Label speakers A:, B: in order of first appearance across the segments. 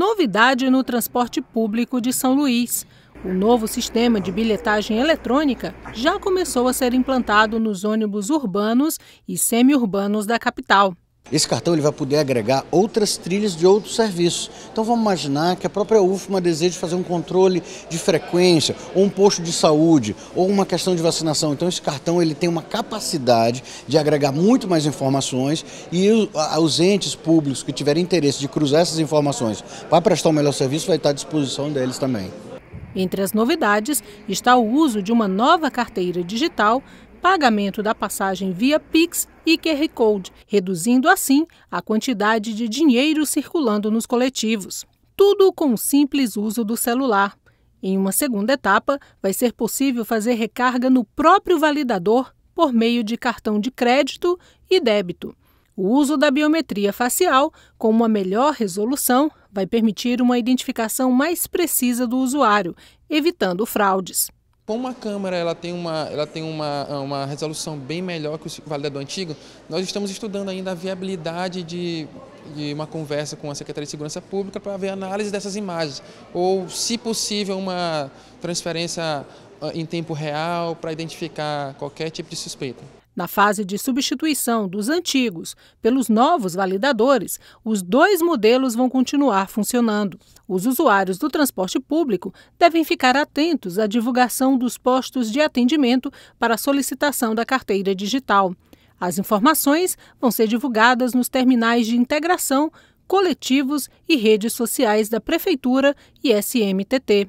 A: novidade no transporte público de São Luís. O novo sistema de bilhetagem eletrônica já começou a ser implantado nos ônibus urbanos e semi-urbanos da capital.
B: Esse cartão ele vai poder agregar outras trilhas de outros serviços. Então vamos imaginar que a própria UFMA deseja fazer um controle de frequência, ou um posto de saúde, ou uma questão de vacinação. Então esse cartão ele tem uma capacidade de agregar muito mais informações e os entes públicos que tiverem interesse de cruzar essas informações para prestar um melhor serviço vai estar à disposição deles também.
A: Entre as novidades está o uso de uma nova carteira digital pagamento da passagem via Pix e QR Code, reduzindo assim a quantidade de dinheiro circulando nos coletivos. Tudo com o simples uso do celular. Em uma segunda etapa, vai ser possível fazer recarga no próprio validador por meio de cartão de crédito e débito. O uso da biometria facial, com uma melhor resolução, vai permitir uma identificação mais precisa do usuário, evitando fraudes
C: como a Câmara ela tem uma, ela tem uma, uma resolução bem melhor que o Vale do Antigo, nós estamos estudando ainda a viabilidade de, de uma conversa com a Secretaria de Segurança Pública para ver a análise dessas imagens, ou, se possível, uma transferência ah, em tempo real para identificar qualquer tipo de suspeita.
A: Na fase de substituição dos antigos pelos novos validadores, os dois modelos vão continuar funcionando. Os usuários do transporte público devem ficar atentos à divulgação dos postos de atendimento para solicitação da carteira digital. As informações vão ser divulgadas nos terminais de integração, coletivos e redes sociais da Prefeitura e SMTT.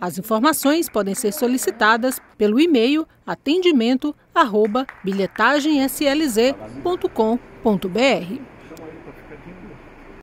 A: As informações podem ser solicitadas pelo e-mail atendimento@bilhetagemslz.com.br.